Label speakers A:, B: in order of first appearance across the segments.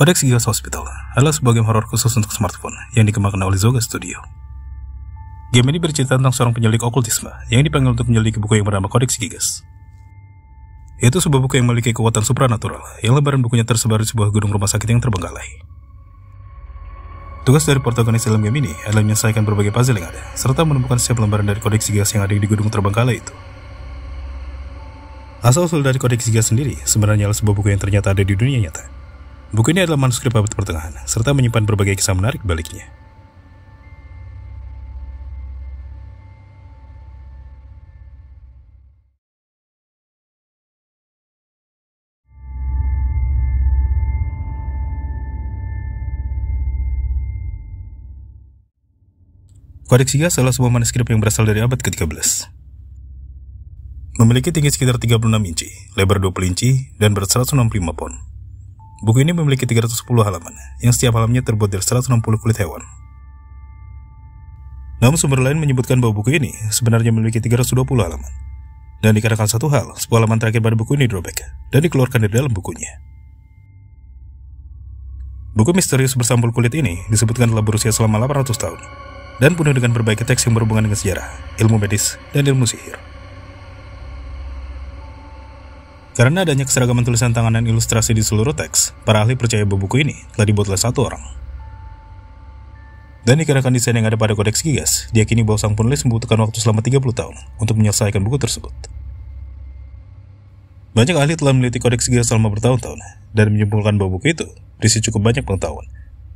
A: Codex Geass Hospital adalah sebuah game horor khusus untuk smartphone yang dikembangkan oleh Zoga Studio. Game ini bercerita tentang seorang penyelidik okultisme yang dipanggil untuk menyelidiki buku yang bernama Codex Gigas. Itu sebuah buku yang memiliki kekuatan supranatural yang lembaran bukunya tersebar di sebuah gedung rumah sakit yang terbengkalai. Tugas dari protagonis dalam game ini adalah menyelesaikan berbagai puzzle yang ada, serta menemukan setiap lembaran dari Codex Gigas yang ada di gedung terbengkalai itu. Asal usul dari Codex Gigas sendiri sebenarnya adalah sebuah buku yang ternyata ada di dunia nyata, Buku ini adalah manuskrip abad pertengahan, serta menyimpan berbagai kisah menarik baliknya. Kodeks Higas adalah sebuah manuskrip yang berasal dari abad ke-13. Memiliki tinggi sekitar 36 inci, lebar 20 inci, dan berat 165 pon. Buku ini memiliki 310 halaman, yang setiap halamannya terbuat dari 160 kulit hewan. Namun sumber lain menyebutkan bahwa buku ini sebenarnya memiliki 320 halaman. Dan dikatakan satu hal, sebuah halaman terakhir pada buku ini dirobek, dan dikeluarkan dari dalam bukunya. Buku misterius bersampul kulit ini disebutkan telah berusia selama 800 tahun, dan penuh dengan berbagai teks yang berhubungan dengan sejarah, ilmu medis, dan ilmu sihir. Karena adanya keseragaman tulisan tangan dan ilustrasi di seluruh teks, para ahli percaya bahwa buku ini telah dibuat oleh satu orang. Dan dikarenakan desain yang ada pada kodeks Gigas, diyakini bahwa sang penulis membutuhkan waktu selama 30 tahun untuk menyelesaikan buku tersebut. Banyak ahli telah meneliti kodeks Gigas selama bertahun-tahun dan menyimpulkan bahwa buku itu berisi cukup banyak pengetahuan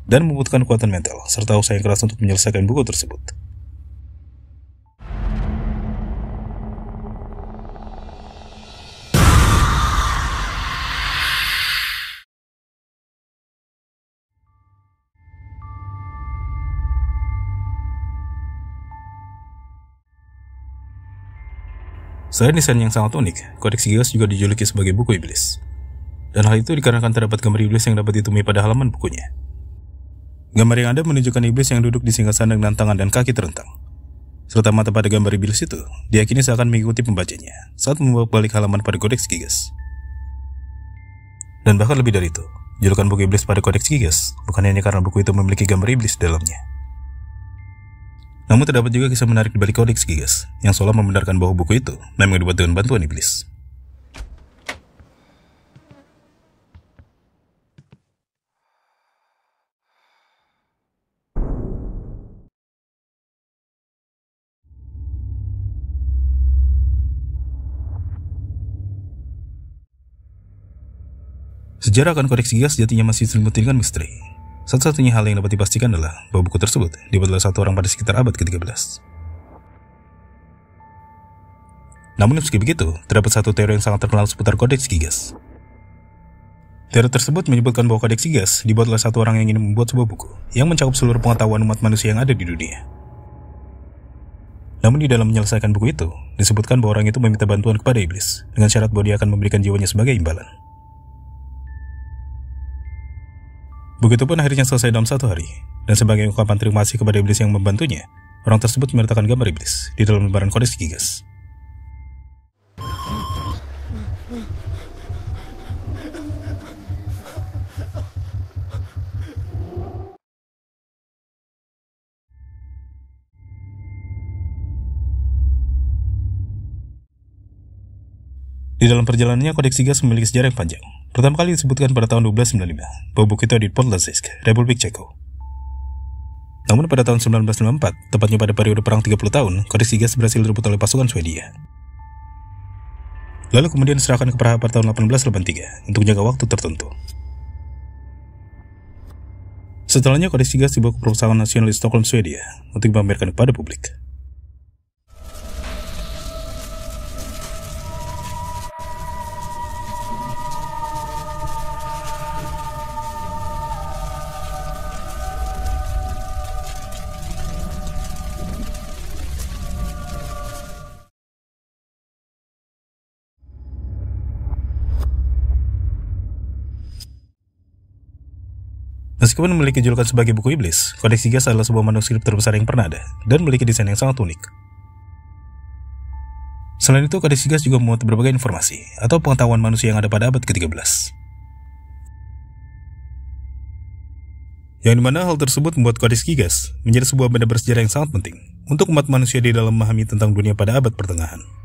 A: dan membutuhkan kekuatan mental serta usaha yang keras untuk menyelesaikan buku tersebut. Selain desain yang sangat unik, Codex Gigas juga dijuluki sebagai buku iblis. Dan hal itu dikarenakan terdapat gambar iblis yang dapat ditemui pada halaman bukunya. Gambar yang ada menunjukkan iblis yang duduk di singgah sandang dengan tangan dan kaki terentang. Serta mata pada gambar iblis itu, diyakini seakan mengikuti pembacanya saat membawa balik halaman pada Codex Gigas. Dan bahkan lebih dari itu, julukan buku iblis pada Codex Gigas bukan hanya karena buku itu memiliki gambar iblis di dalamnya, namun terdapat juga kisah menarik di balik kodeks Gigas, yang seolah membenarkan bahwa buku itu memang dibuat dengan bantuan iblis. Sejarah akan kodeks Gigas sejatinya masih diselimuti dengan misteri, satu-satunya hal yang dapat dipastikan adalah bahwa buku tersebut dibuat oleh satu orang pada sekitar abad ke-13. Namun meski begitu, terdapat satu teori yang sangat terkenal seputar kodeks Gigas. Teori tersebut menyebutkan bahwa kodeks Gigas dibuat oleh satu orang yang ingin membuat sebuah buku yang mencakup seluruh pengetahuan umat manusia yang ada di dunia. Namun di dalam menyelesaikan buku itu, disebutkan bahwa orang itu meminta bantuan kepada iblis dengan syarat bahwa dia akan memberikan jiwanya sebagai imbalan. Begitupun akhirnya selesai dalam satu hari, dan sebagai ungkapan terima kasih kepada iblis yang membantunya, orang tersebut menyertakan gambar iblis di dalam lembaran kodis Gigas. Di dalam perjalanannya, Kodeks Sigas memiliki sejarah yang panjang, pertama kali disebutkan pada tahun 1295, bubuk itu di Podlasisk, Republik Ceko. Namun pada tahun 1994, tepatnya pada periode perang 30 tahun, Kodex Gigas berhasil direbut oleh pasukan Swedia. Lalu kemudian diserahkan ke Praha pada tahun 1883 untuk jangka waktu tertentu. Setelahnya Kodex Gigas dibawa ke perusahaan nasional di Stockholm, Swedia untuk dipamerkan kepada publik. Meskipun memiliki julukan sebagai buku iblis, Codex Gigas adalah sebuah manuskrip terbesar yang pernah ada, dan memiliki desain yang sangat unik. Selain itu, Codex Gigas juga memuat berbagai informasi, atau pengetahuan manusia yang ada pada abad ke-13. Yang dimana hal tersebut membuat Codex Gigas menjadi sebuah benda bersejarah yang sangat penting untuk umat manusia di dalam memahami tentang dunia pada abad pertengahan.